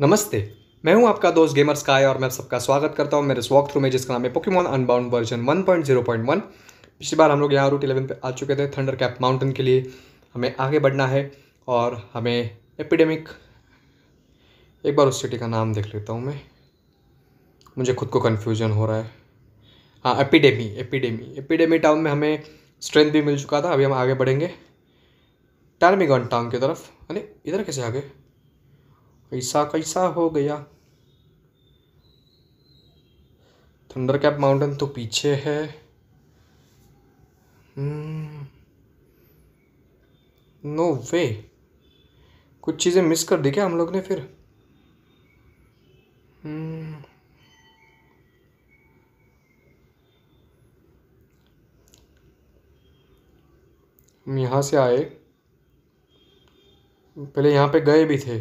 नमस्ते मैं हूं आपका दोस्त गेमर स्काय और मैं सबका स्वागत करता हूं मेरे वॉक थ्रू में जिसका नाम है पोकेमोन अनबाउंड वर्जन 1.0.1 पिछली बार हम लोग यहाँ रूट इलेवन पे आ चुके थे थंडर कैप माउंटेन के लिए हमें आगे बढ़ना है और हमें एपिडेमिक एक बार उस सिटी का नाम देख लेता हूँ मैं मुझे खुद को कन्फ्यूजन हो रहा है हाँ एपिडेमी एपिडेमी एपिडेमी टाउन में हमें स्ट्रेंथ भी मिल चुका था अभी हम आगे बढ़ेंगे टार्मिगॉन टाउन की तरफ अरे इधर कैसे आगे कैसा कैसा हो गया थंडर कैप माउंटेन तो पीछे है नो hmm. वे कुछ चीज़ें मिस कर दी क्या हम लोग ने फिर hmm. हम यहाँ से आए पहले यहाँ पे गए भी थे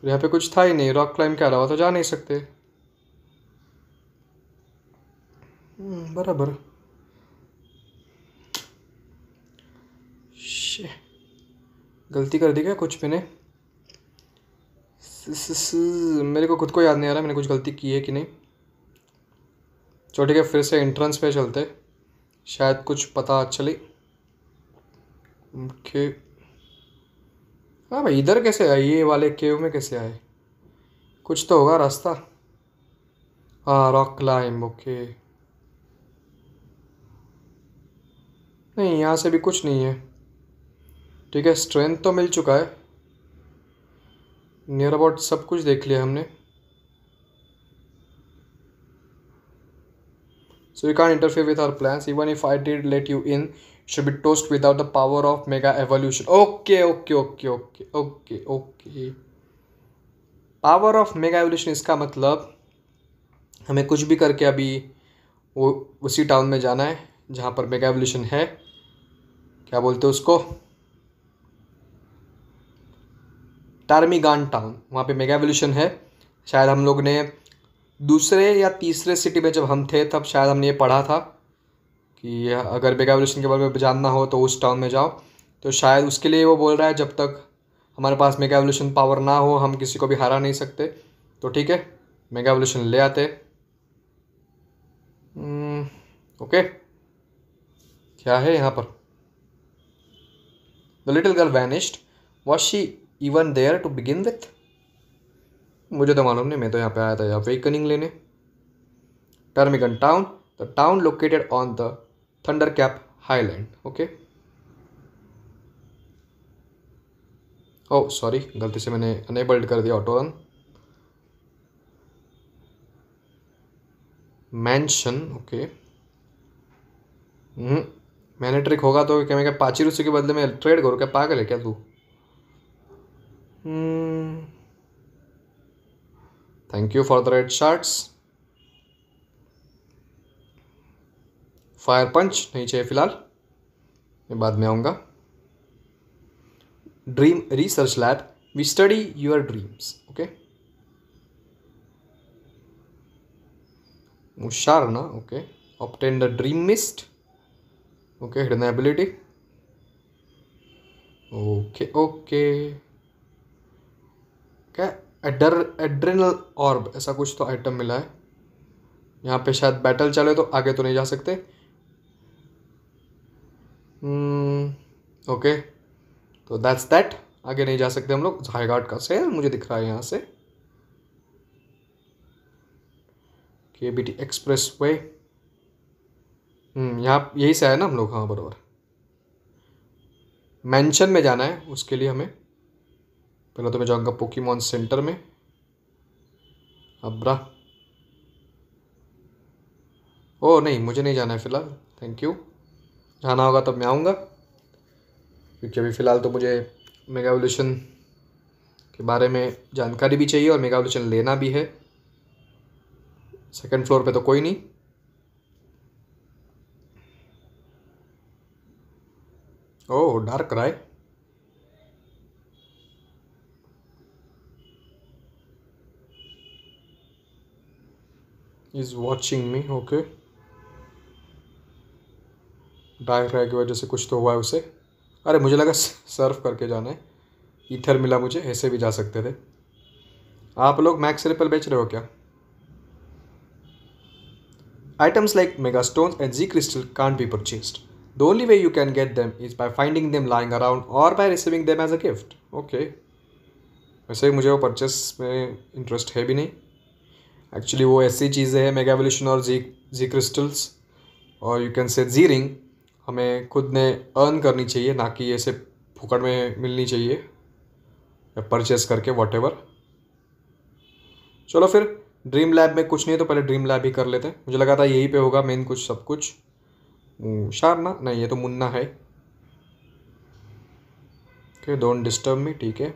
फिर यहाँ पे कुछ था ही नहीं रॉक क्लाइंब के अलावा तो जा नहीं सकते हम्म, बराबर गलती कर दी क्या कुछ मैंने मेरे को खुद को याद नहीं आ रहा मैंने कुछ गलती की है कि नहीं चलो ठीक है फिर से एंट्रेंस पे चलते शायद कुछ पता चले ओके okay. हाँ भाई इधर कैसे आए ये वाले केव में कैसे आए कुछ तो होगा रास्ता हाँ रॉक क्लाइंब ओके नहीं यहाँ से भी कुछ नहीं है ठीक है स्ट्रेंथ तो मिल चुका है नियर अबाउट सब कुछ देख लिया हमने so you can interfere with our plan even if I did let you in should be toast without the power of mega evolution. Okay, okay, okay, okay, okay, okay. Power of mega evolution इसका मतलब हमें कुछ भी करके अभी वो उसी town में जाना है जहाँ पर मेगा एवोल्यूशन है क्या बोलते हैं उसको टार्मीगान टाउन वहाँ पे मेगा एवोल्यूशन है शायद हम लोग ने दूसरे या तीसरे सिटी में जब हम थे तब शायद हमने ये पढ़ा था कि अगर बेगा एवोल्यूशन के बारे में जानना हो तो उस टाउन में जाओ तो शायद उसके लिए वो बोल रहा है जब तक हमारे पास मेगा एवोल्यूशन पावर ना हो हम किसी को भी हरा नहीं सकते तो ठीक है मेगा एवोल्यूशन ले आते ओके hmm, क्या है यहाँ पर the little girl vanished was she even there to begin with मुझे तो मालूम नहीं मैं तो यहाँ पे आया था यहाँ वेकनिंग लेने Termigan town the town located on the cap Highland. Okay. Oh oh, sorry गलती से मैंने अनेबल्ड कर दिया ऑटो रन मैंशन ओके मैंने ट्रिक होगा तो क्या मैं क्या पाची रुसी के बदले में ट्रेड करूँ क्या पागल है क्या तू thank you for the red shards fire punch नहीं चाहिए फ़िलहाल मैं बाद में आऊँगा dream research lab we study your dreams okay ना okay obtain the dream mist okay hidden ability okay okay क्या एडर एड्रेनल ऑर्ब ऐसा कुछ तो आइटम मिला है यहाँ पे शायद बैटल चले तो आगे तो नहीं जा सकते ओके hmm, तो दैट्स दैट आगे नहीं जा सकते हम लोग घाट का से मुझे दिख रहा है यहाँ से के बी टी एक्सप्रेस वे यहाँ यही से आया ना हम लोग हाँ बरबर मैंशन में जाना है उसके लिए हमें पहले तो मैं जाऊँगा पोकीमॉन सेंटर में अब्रा ओ oh, नहीं मुझे नहीं जाना है फ़िलहाल थैंक यू आना होगा तब मैं आऊँगा क्योंकि अभी फ़िलहाल तो मुझे मेगा एवोल्यूशन के बारे में जानकारी भी चाहिए और मेगा एवोल्यूशन लेना भी है सेकंड फ्लोर पे तो कोई नहीं oh Darkrai is watching me okay टायर राय की वजह से कुछ तो हुआ है उसे अरे मुझे लगा सर्फ करके जाना है इथर मिला मुझे ऐसे भी जा सकते थे आप लोग मैक्स रिपल बेच रहे हो क्या items like mega stone and Z crystal can't be purchased the only way you can get them is by finding them lying around or by receiving them as a gift okay वैसे ही मुझे वो purchase में interest है भी नहीं actually वो ऐसी चीज़ें हैं मेगा वोल्यूशन और जी जी क्रिस्टल्स और you can say Z ring हमें खुद ने अर्न करनी चाहिए ना कि ऐसे फुकट में मिलनी चाहिए या परचेस करके वॉट चलो फिर ड्रीम लैब में कुछ नहीं तो पहले ड्रीम लैब ही कर लेते हैं मुझे लगा था यही पे होगा मेन कुछ सब कुछ हम्म, ना नहीं ये तो मुन्ना है ओके डोंट डिस्टर्ब मी ठीक है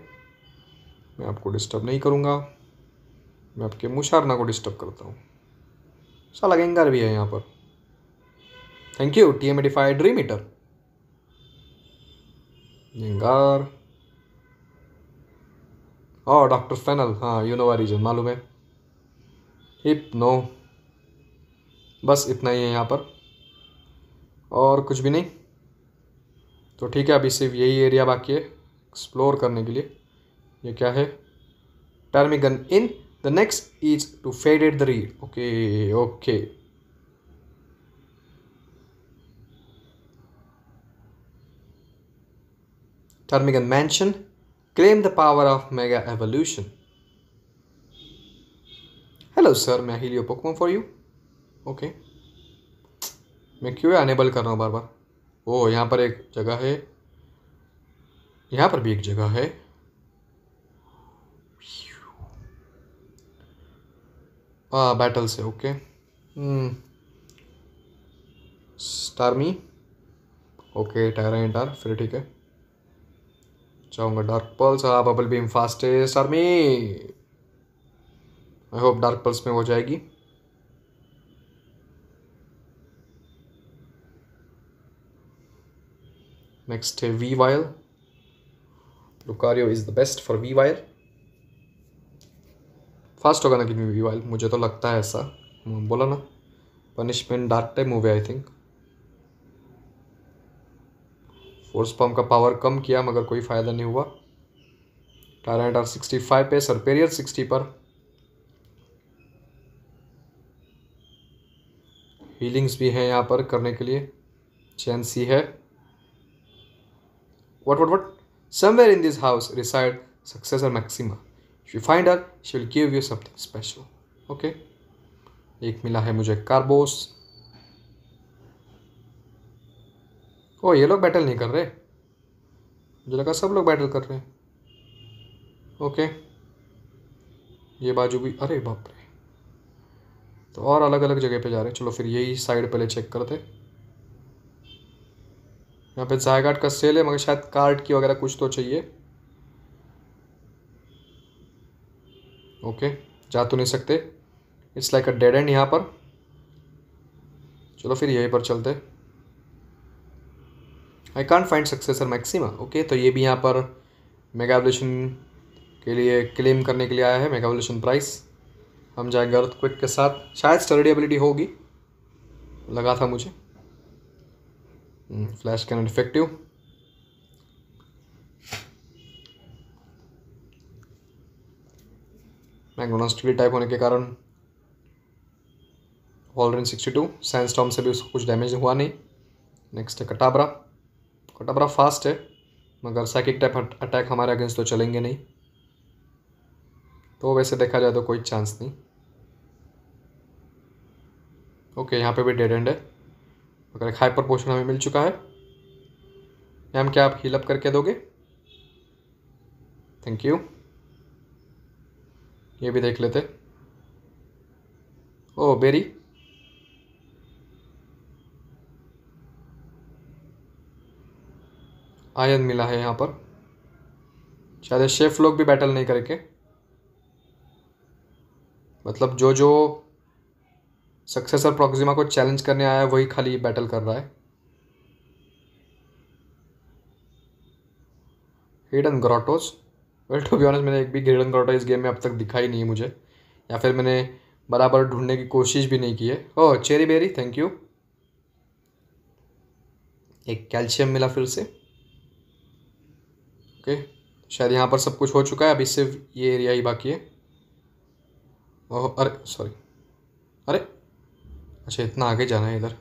मैं आपको डिस्टर्ब नहीं करूँगा मैं आपके मुशारना को डिस्टर्ब करता हूँ साला गेंगार भी है यहाँ पर thank you T M five dream meter जिंगार और डॉक्टर फैनल हाँ यूनोवा रीजन मालूम है हिप नो बस इतना ही है यहाँ पर और कुछ भी नहीं तो ठीक है अभी सिर्फ यही एरिया बाकी है एक्सप्लोर करने के लिए ये क्या है Termigan in the next is to fed at the reed okay okay Termigan Mansion claim the power of Mega Evolution. Hello sir, may I heal your Pokemon for you? Okay. मैं क्यों enable कर रहा हूँ बार बार ओह यहाँ पर एक जगह है यहाँ पर भी एक जगह है आ, बैटल से okay Starmie okay Tyranitar फिर ठीक है चाहूँगा डार्क पल्स हाँ bubble beam fastest army I hope dark pulse में हो जाएगी नेक्स्ट है Weavile Lucario is the best for Weavile fast होगा ना कि वी वायल मुझे तो लगता है ऐसा बोला ना punishment dark type movie I think force पम्प का पावर कम किया मगर कोई फ़ायदा नहीं हुआ टायर आर सिक्सटी फाइव पे सरपेरियर सिक्सटी पर हीलिंग्स भी हैं यहाँ पर करने के लिए चैन सी है what what what somewhere in this house reside successor Maxima shoe find her she will give you something special okay एक मिला है मुझे कार्बोस ओ ये लोग बैटल नहीं कर रहे मुझे लगा सब लोग बैटल कर रहे हैं ओके ये बाजू भी अरे बाप रे तो और अलग अलग जगह पे जा रहे हैं चलो फिर यही साइड पहले चेक करते यहाँ पे जायगाट का सेल है मगर शायद कार्ड की वगैरह कुछ तो चाहिए ओके जा तो नहीं सकते it's like a dead end यहाँ पर चलो फिर यहीं पर चलते I can't find successor Maxima okay तो ये भी यहाँ पर मेगावल्यूशन के लिए क्लेम करने के लिए आया है मेगावल्यूशन प्राइस हम जाएंगे अर्थ क्विक के साथ शायद स्टडी एबिलिटी होगी लगा था मुझे फ्लैश कैन इफेक्टिव मैगनोनस टी टाइप होने के कारण वॉलरिन सिक्सटी टू टॉम से भी उसको कुछ डैमेज हुआ नहीं नेक्स्ट है कटाबरा कोटा बड़ा फास्ट है मगर साइकिक टाइप अटैक हमारे अगेंस्ट तो चलेंगे नहीं तो वैसे देखा जाए तो कोई चांस नहीं ओके यहाँ पे भी डेड एंड है मगर एक हाइपर पोशन हमें मिल चुका है मैम क्या आप हीलअप करके दोगे थैंक यू ये भी देख लेते ओ oh, बेरी आयन मिला है यहाँ पर शायद शेफ लोग भी बैटल नहीं करके मतलब जो जो सक्सेसर प्रोक्सिमा को चैलेंज करने आया है वही खाली बैटल कर रहा है hidden grottos well to be honest मैंने एक भी हिडन ग्रोटो इस गेम में अब तक दिखाई नहीं है मुझे या फिर मैंने बराबर ढूंढने की कोशिश भी नहीं की है oh cheri berry thank you एक कैल्शियम मिला फिर से ओके शायद यहाँ पर सब कुछ हो चुका है अभी सिर्फ ये एरिया ही बाकी है ओह अरे सॉरी अरे अच्छा इतना आगे जाना है इधर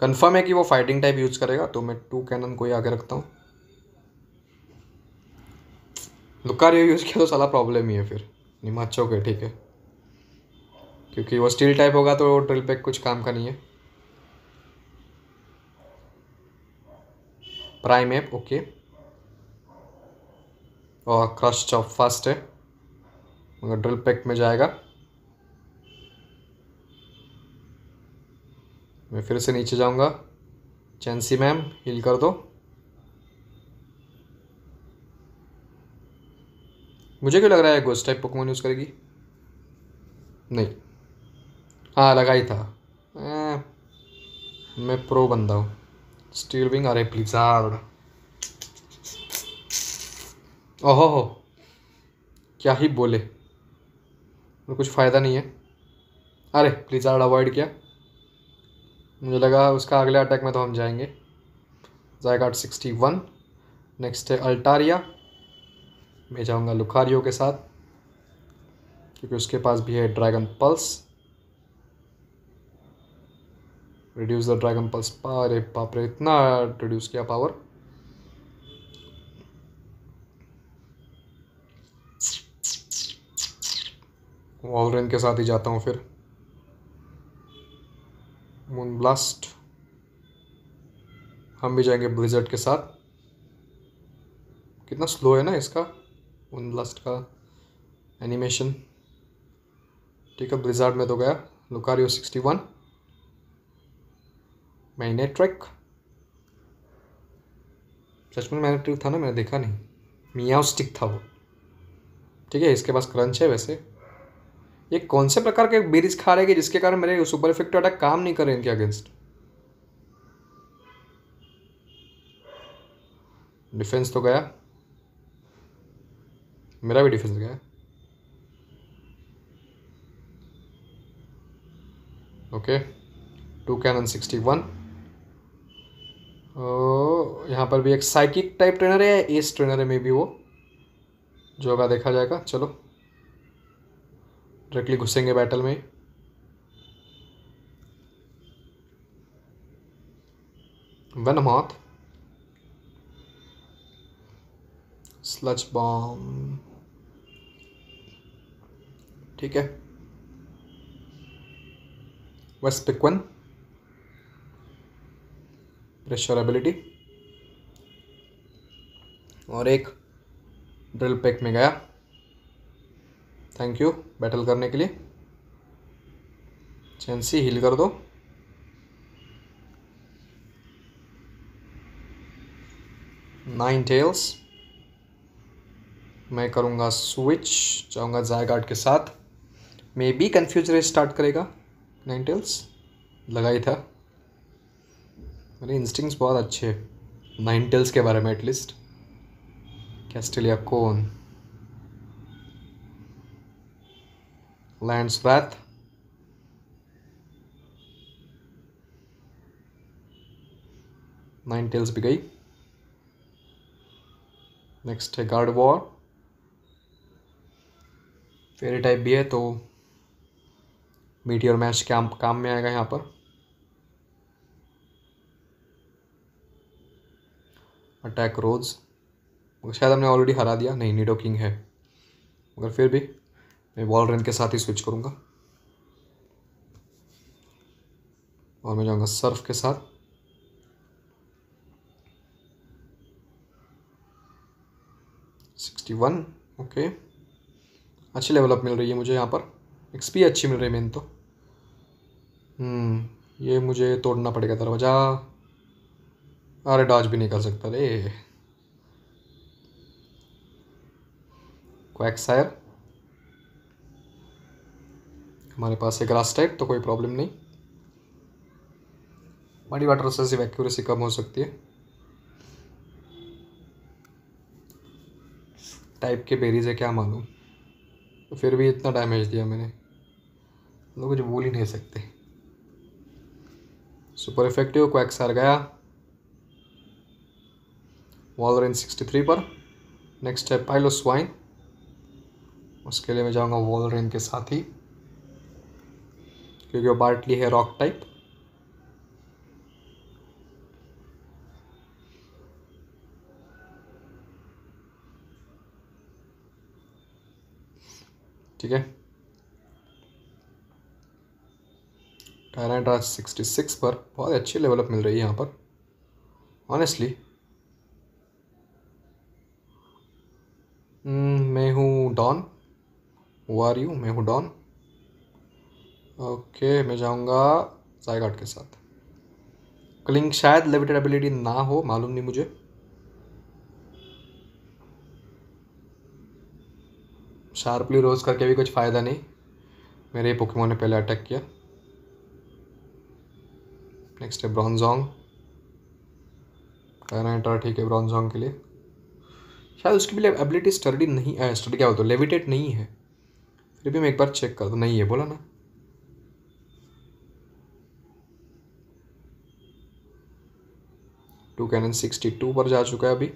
कंफर्म है कि वो फाइटिंग टाइप यूज़ करेगा तो मैं टू कैनन को ही आगे रखता हूँ लुकारियो यूज़ किया तो साला प्रॉब्लम ही है फिर मच्छो के ठीक है क्योंकि वो स्टील टाइप होगा तो ड्रिल पैक कुछ काम का नहीं है प्राइम ऐप ओके और क्रश चॉप फास्ट है मगर ड्रिल पैक में जाएगा मैं फिर से नीचे जाऊंगा चैंसी मैम हील कर दो मुझे क्यों लग रहा है गोस्ट टाइप पकवान यूज़ करेगी नहीं हाँ लगा ही था मैं प्रो बंदा हूँ स्टील विंग अरे प्लीज़ ओहो हो क्या ही बोले कुछ फ़ायदा नहीं है अरे प्लीज़ आर्ड अवॉइड किया मुझे लगा उसका अगले अटैक में तो हम जाएंगे जायगाट सिक्सटी वन नेक्स्ट है अल्टारिया मैं जाऊंगा लुखारियो के साथ क्योंकि उसके पास भी है dragon pulse reduce the dragon pulse पा अरे पापरे रे इतना रिड्यूस किया पावर वॉलरेन के साथ ही जाता हूँ फिर मून ब्लास्ट हम भी जाएंगे ब्लिजर्ड के साथ कितना स्लो है ना इसका मून ब्लास्ट का एनिमेशन ठीक है ब्लिजार्ड में तो गया लुकारियो सिक्सटी वन मैंने ट्रैक सच में मैंने ट्रिक था ना मैंने देखा नहीं मियाँ स्टिक था वो ठीक है इसके पास क्रंच है वैसे ये कौन से प्रकार के बेरीज खा रहे हैं जिसके कारण मेरे सुपर इफेक्टिव अटैक काम नहीं कर रहे इनके अगेंस्ट डिफेंस तो गया मेरा भी डिफेंस गया okay Toucannon sixty one यहाँ पर भी एक साइकिक टाइप ट्रेनर है एस ट्रेनर है मे बी वो जो होगा देखा जाएगा चलो डायरेक्टली घुसेंगे बैटल में Venomoth, स्लच बॉम ठीक है best pick one pressure ability और एक ड्रिल पैक में गया थैंक यू बैटल करने के लिए चेंसी हील कर दो नाइन टेल्स मैं करूँगा स्विच चाहूँगा जायगार्ड के साथ maybe confuse rays start करेगा नाइन टेल्स लगा ही था मेरे इंस्टिंग्स बहुत अच्छे नाइन टेल्स के बारे में एटलीस्ट कैस्टिलिया कौन Land's Bath. नाइन टेल्स भी गई नेक्स्ट है गार्ड वॉर फेरी टाइप भी है तो मीटियर मैच काम काम में आएगा यहाँ पर अटैक रोज शायद हमने ऑलरेडी हरा दिया नहीं नीडो किंग है मगर फिर भी मैं वॉल रन के साथ ही स्विच करूँगा और मैं जाऊँगा सर्फ के साथ सिक्सटी वन ओके अच्छी लेवलअप मिल रही है मुझे यहाँ पर एक्सपी अच्छी मिल रही है मेन तो हम्म, ये मुझे तोड़ना पड़ेगा दरवाज़ा अरे डॉज भी नहीं कर सकता रे क्वैक्सायर हमारे पास है ग्रास टाइप तो कोई प्रॉब्लम नहीं बड़ी वाटर से एक्यूरेसी कम हो सकती है टाइप के बेरीज है क्या मालूम तो फिर भी इतना डैमेज दिया मैंने लोग कुछ बोल ही नहीं सकते सुपर इफेक्टिव क्वैक्स आर गया वॉल रेंज सिक्सटी थ्री पर नेक्स्ट है पाइलो स्वाइन उसके लिए मैं जाऊंगा वॉल रेंज के साथ ही क्योंकि वो पार्टली है रॉक टाइप ठीक है थाईलैंड सिक्सटी सिक्स पर बहुत अच्छी अप मिल रही है यहाँ पर ऑनेस्टली hmm, मैं हूँ डॉन वो आर यू मैं हूँ डॉन ओके मैं जाऊँगा जायगाट के साथ क्लिंग शायद लिमिटेड एबिलिटी ना हो मालूम नहीं मुझे शार्पली रोज करके भी कुछ फ़ायदा नहीं मेरे पोकेमोन ने पहले अटैक किया नेक्स्ट है ब्रॉन्जोंग कहना ठीक है ब्रॉन्जोंग के लिए शायद उसकी भी एबिलिटी स्टडी नहीं स्टडी क्या होता है लेविटेट नहीं है फिर भी मैं एक बार चेक कर दूँ नहीं है बोला ना टू कैनन सिक्सटी टू पर जा चुका है अभी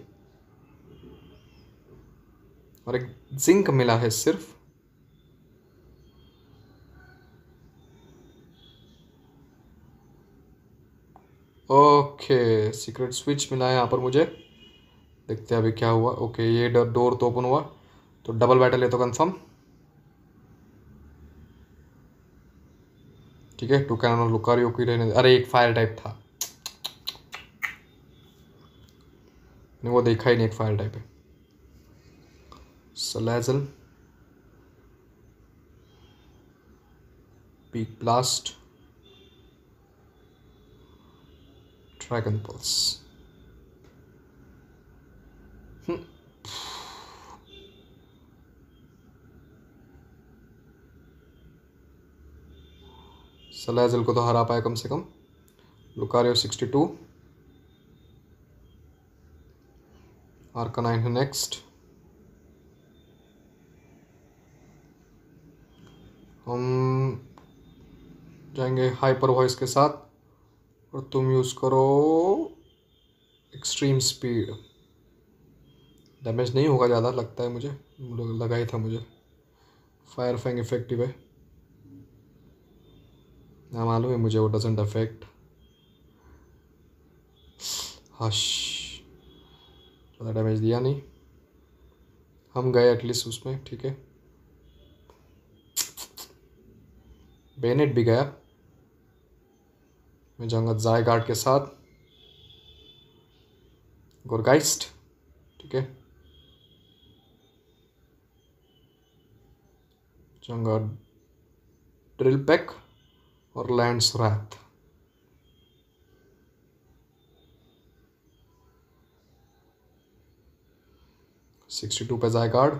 और एक जिंक मिला है सिर्फ ओके सीक्रेट स्विच मिला है यहाँ पर मुझे देखते हैं अभी क्या हुआ ओके ये डोर तो ओपन हुआ तो डबल बैटल है तो कंफर्म ठीक है टू कैन लुकारियो की रहने अरे एक फायर टाइप था वो देखा ही नहीं एक फाइल टाइप है सलेजल पीक प्लास्ट ड्रैगन पल्स सलेजल को तो हरा पाया कम से कम Lucario sixty two arcanine next हम जाएंगे हाइपर वॉइस के साथ और तुम यूज़ करो एक्सट्रीम स्पीड डैमेज नहीं होगा ज़्यादा लगता है मुझे लगा ही था मुझे फायर फैंग इफेक्टिव है ना मालूम है मुझे वो डजेंट अफेक्ट हश ज़्यादा डैमेज दिया नहीं हम गए एटलीस्ट उसमें ठीक है बेनेट भी गया मैं जाऊँगा जाय गार्ड के साथ गोरगाइस्ट ठीक है जाऊँगा ड्रिल पैक और लैंड्स रैथ सिक्सटी टू पे Zygarde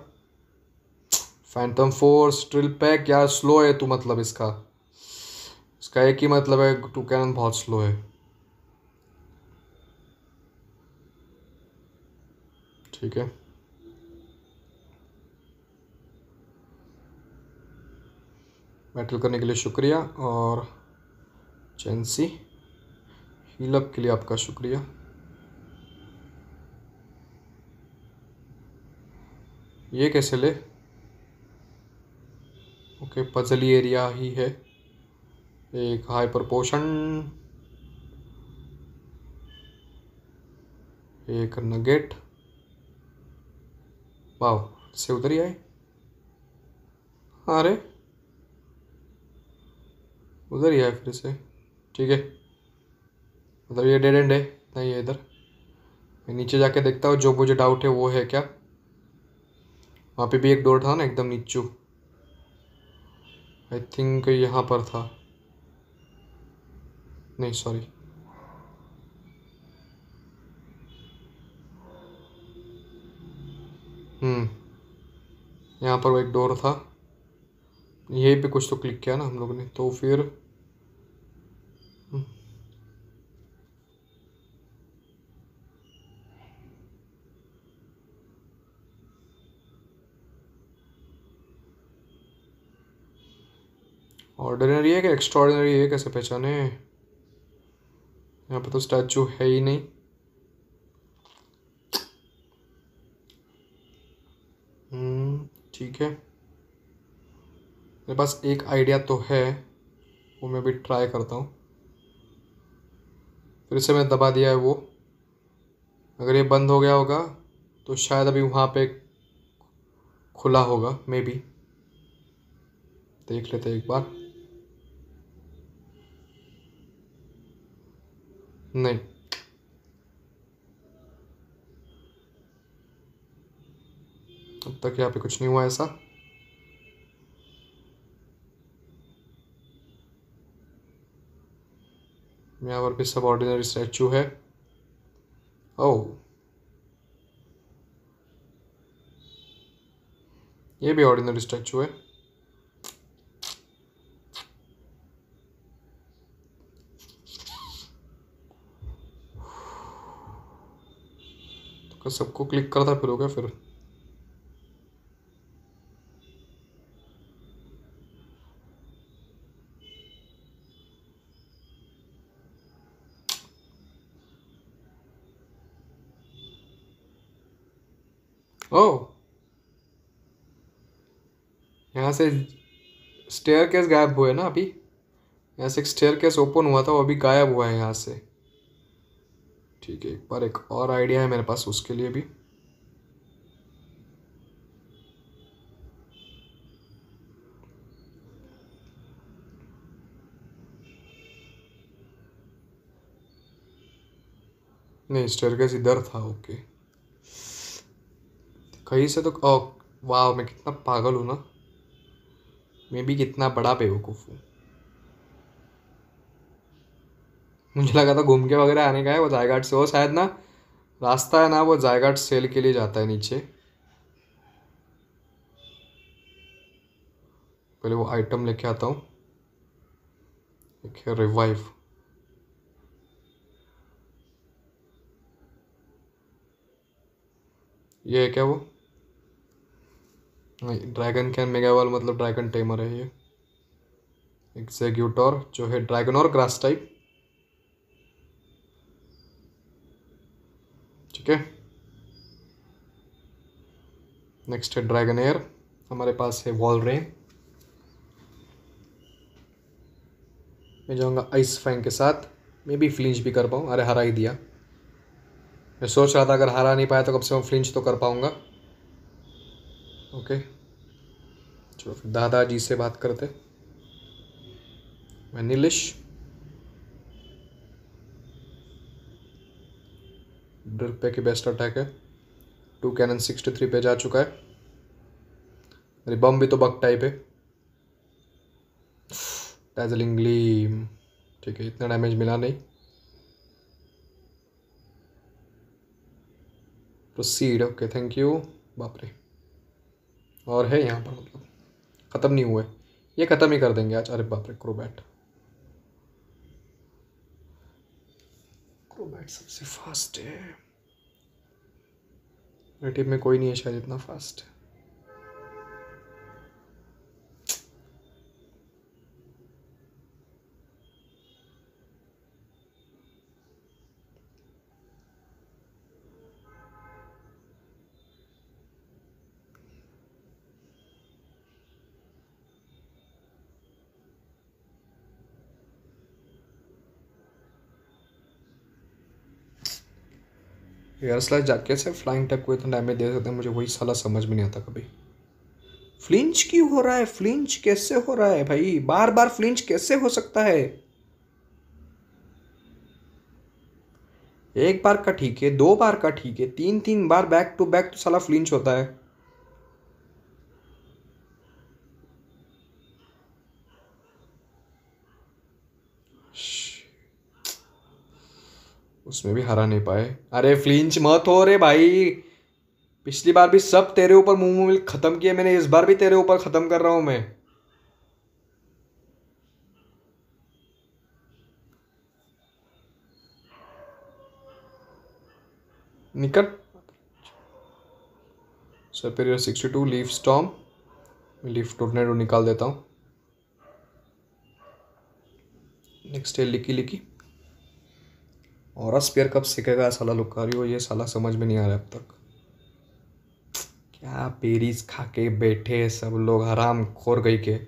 phantom force drill peck यार स्लो है तू मतलब इसका इसका एक ही मतलब है टू कैन बहुत स्लो है ठीक है बैटल करने के लिए शुक्रिया और चेंसी हीलअप के लिए आपका शुक्रिया ये कैसे ले ओके पजली एरिया ही है एक हाई प्रपोशन एक नगेट वाह से उधर ही आए अरे उधर ही आए फिर से ठीक है मतलब ये डेड एंड है नहीं है इधर मैं नीचे जाके देखता हूँ जो मुझे डाउट है वो है क्या वहाँ पे भी एक डोर था ना एकदम नीचू आई थिंक यहाँ पर था नहीं सॉरी हम्म यहाँ पर वो एक डोर था यही पे कुछ तो क्लिक किया ना हम लोग ने तो फिर ऑर्डिनरी है कि एक्स्ट्रॉर्डिनरी है कैसे पहचाने यहाँ पर तो स्टैचू है ही नहीं हम्म, ठीक है मेरे पास एक आइडिया तो है वो मैं भी ट्राई करता हूँ फिर से मैं दबा दिया है वो अगर ये बंद हो गया होगा तो शायद अभी वहाँ पे खुला होगा मे बी देख लेते एक बार नहीं अब तक यहाँ पे कुछ नहीं हुआ ऐसा यहाँ पर भी सब ऑर्डिनरी स्टैचू है ओ oh। ये भी ऑर्डिनरी स्टैचू है पर तो सबको क्लिक करता फिर हो गया फिर ओ यहाँ से स्टेयर केस गायब हुए ना अभी यहाँ से एक स्टेयर केस ओपन हुआ था वो अभी गायब हुआ है यहाँ से ठीक है एक बार एक और आइडिया है मेरे पास उसके लिए भी नहीं के इधर था ओके कहीं से तो वाह oh, मैं कितना पागल हूँ ना मैं भी कितना बड़ा बेवकूफ़ हूँ मुझे लगा था घूम के वगैरह आने का है वो जायघाट से वो शायद ना रास्ता है ना वो जायघाट सेल के लिए जाता है नीचे पहले वो आइटम लेके आता हूँ रिवाइव ये है क्या वो नहीं ड्रैगन कैन मेगावाल मतलब ड्रैगन टेमर है ये एग्जैक्यूटर जो है ड्रैगन और ग्रास टाइप ठीक है नेक्स्ट है ड्रैगन एयर हमारे पास है वॉल रेन मैं जाऊँगा आइस फैंग के साथ मे भी फ्लिंच भी कर पाऊँ अरे हरा ही दिया मैं सोच रहा था अगर हरा नहीं पाया तो कब से मैं फ्लिंच तो कर पाऊँगा ओके चलो फिर दादाजी से बात करते वनीलिश ड्रिल पे की बेस्ट अटैक है टू कैनन सिक्सटी थ्री पे जा चुका है अरे बम भी तो बक टाइप है टैजलिंग ग्लीम ठीक है इतना डैमेज मिला नहीं प्रोसीड ओके थैंक यू बापरे और है यहाँ पर मतलब ख़त्म नहीं हुए ये ख़त्म ही कर देंगे आज अरे बापरे क्रोबैट सबसे फास्ट है मेरी टीम में कोई नहीं है शायद इतना फास्ट है एयर स्लैश जाके से फ्लाइंग टैप को इतना डैमेज दे सकते हैं मुझे वही साला समझ में नहीं आता कभी फ्लिंच क्यों हो रहा है फ्लिंच कैसे हो रहा है भाई बार बार फ्लिंच कैसे हो सकता है एक बार का ठीक है दो बार का ठीक है तीन तीन बार बैक टू बैक तो साला फ्लिंच होता है उसमें भी हरा नहीं पाए अरे फ्लिंच मत हो रे भाई पिछली बार भी सब तेरे ऊपर मुंह मुंह खत्म किए मैंने इस बार भी तेरे ऊपर खत्म कर रहा हूं मैं निकट superior sixty two leaf storm leaf टूटने निकाल देता हूँ नेक्स्ट है लिकी लिकी और स्पेयर कब सीखेगा साला लुकारियो ये साला समझ में नहीं आ रहा अब तक क्या पेरिस खा के बैठे सब लोग हराम खोर गई के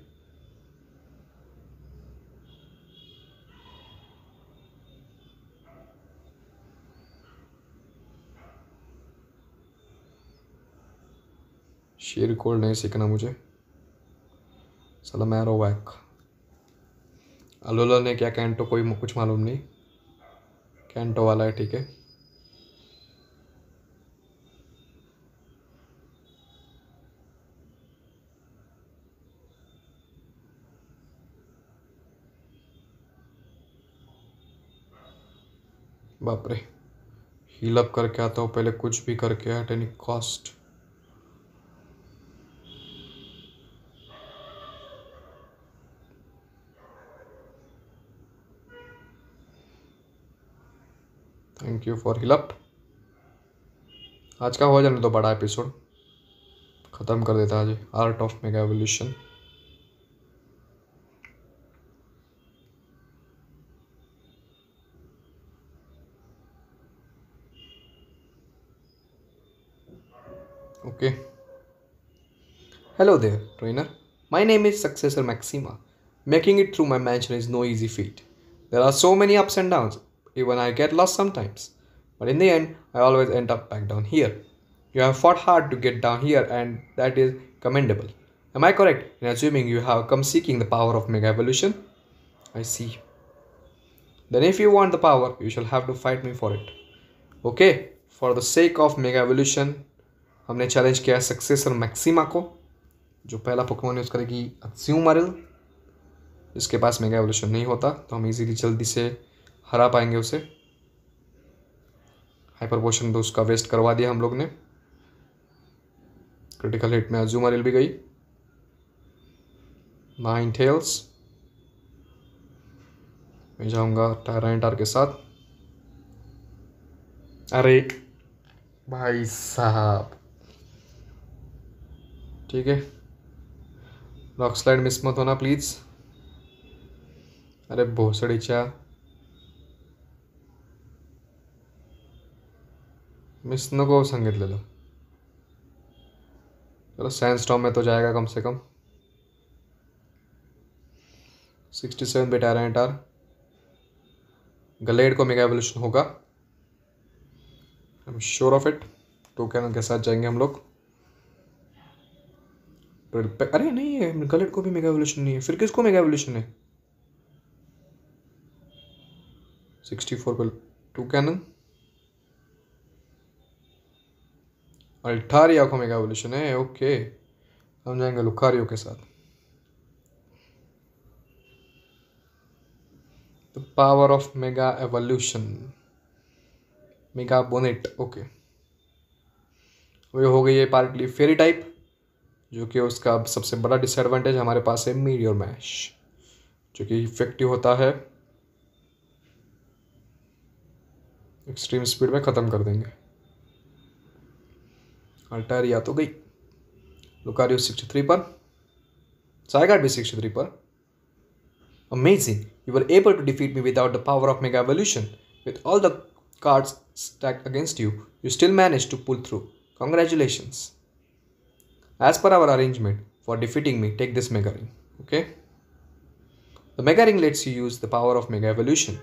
शेर कोड नहीं सीखना मुझे सलाम मैं रो वैक अलोला ने क्या कैंटो तो कोई कुछ मालूम नहीं कैंटो वाला है ठीक है बाप रे हील अप करके आता हूँ पहले कुछ भी करके at any cost thank you for heal up आज का हो जाने तो बड़ा एपिसोड ख़त्म कर देता आज art of mega evolution okay hello there trainer my name is successor Maxima making it through my maze is no easy feat there are so many ups and down even I get lost sometimes. But in the end, I always end up back down here. You have fought hard to get down here and that is commendable. Am I correct in assuming you have come seeking the power of mega evolution? I see. Then if you want the power, you shall have to fight me for it. Okay, For the sake of Mega Evolution, हमने challenge किया है successor maxima को जो पहला Pokemon use करेगी अक्स्यूमरल जिसके पास mega evolution नहीं होता तो हम इजीली जल्दी से हरा पाएंगे उसे हाइपर पोशन तो उसका वेस्ट करवा दिया हम लोग ने क्रिटिकल हिट में अजूमर भी गई नाइन टेल्स मैं जाऊंगा टायर के साथ अरे भाई साहब ठीक है रॉक स्लाइड मिस मत होना प्लीज़ अरे चाह मिस नको संगीत ले लो चलो सैंड स्टॉम में तो जाएगा कम से कम सिक्सटी सेवन बेटा आ रहे हैं टार गलेड को मेगा एवोल्यूशन होगा I am sure of it Toucannon के साथ जाएंगे हम लोग अरे नहीं है गलेड को भी मेगा एवोल्यूशन नहीं है फिर किसको मेगा एवोल्यूशन है sixty four Toucannon Altaria mega evolution है ओके हम जाएंगे लुखारियों के साथ the power of mega evolution mega बोनेट ओके ये हो गई है पार्टली फेरी टाइप जो कि उसका अब सबसे बड़ा डिसएडवांटेज हमारे पास है मीडियर मैश जो कि इफेक्टिव होता है एक्सट्रीम स्पीड में ख़त्म कर देंगे अल्टायर या तो गई लुकारियो सिक्सटी sixty-three पर साइगार्ड भी सिक्सटी थ्री पर amazing you were able to defeat me without the power of mega evolution with all cards stacked against you, you still managed to pull through. Congratulations. As per our arrangement for defeating me, take this Mega Ring. Okay? The Mega Ring lets you use the power of Mega Evolution.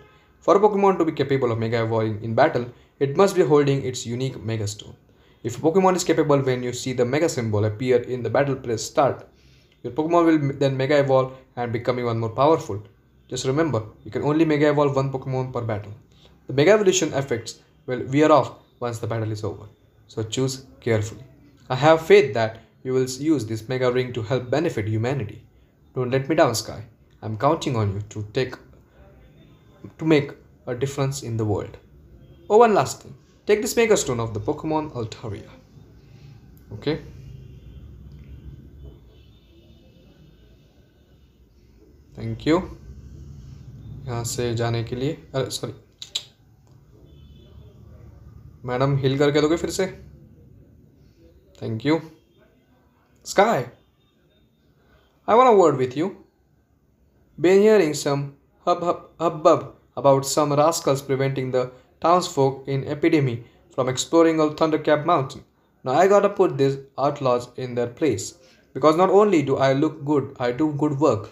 For a Pokemon to be capable of Mega Evolving in battle, it must be holding its unique Mega Stone. If a Pokemon is capable when you see the Mega symbol appear in the battle press start, your Pokemon will then Mega Evolve and become even more powerful. Just remember, you can only Mega Evolve one Pokemon per battle. The Mega Evolution effects will wear off once the battle is over, so choose carefully. I have faith that you will use this Mega Ring to help benefit humanity. Don't let me down, Sky. I'm counting on you to take to make a difference in the world. Oh, one last thing. Take this Mega Stone of the Pokemon Altaria. Okay. Thank you. यहाँ से जाने के लिए अरे sorry madam हिल करके दोगे फिर से thank you sky I want a word been hearing some hubbub hub, hub, about some rascals preventing the townsfolk in epidemy from exploring old Thundercap Mountain. Now I gotta put these outlaws in their place. Because not only do I look good, I do good work.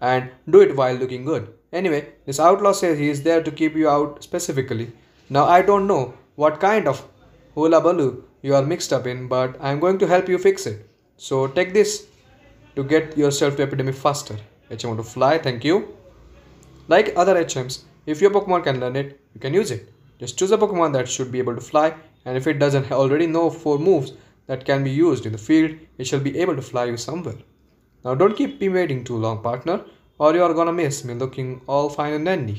And do it while looking good. Anyway, this outlaw says he is there to keep you out specifically. Now I don't know what kind of hula baloo you are mixed up in, but I am going to help you fix it. So take this to get yourself to epidemic faster. HM to fly, thank you. Like other HMs, if your Pokemon can learn it, you can use it. Just choose a Pokemon that should be able to fly and if it doesn't already know four moves that can be used in the field, it shall be able to fly you somewhere. Now don't keep me waiting too long partner और you are gonna miss me looking all fine and नैंडी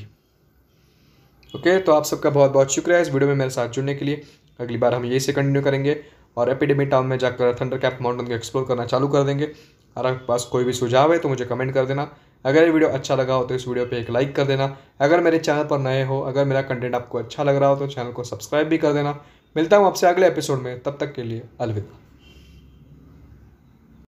okay तो आप सबका बहुत बहुत शुक्रिया इस video में मेरे साथ जुड़ने के लिए अगली बार हम यही से कंटिन्यू करेंगे और एपिडेमी टाउन में जाकर थंडर कैप माउंटेन को एक्सप्लोर करना चालू कर देंगे अगर आपके पास कोई भी सुझाव है तो मुझे कमेंट कर देना अगर ये वीडियो अच्छा लगा हो तो इस वीडियो पे एक लाइक कर देना अगर मेरे चैनल पर नए हो अगर मेरा कंटेंट आपको अच्छा लग रहा हो तो चैनल को सब्सक्राइब भी कर देना मिलता हूँ आपसे अगले एपिसोड में तब तक के लिए अलविदा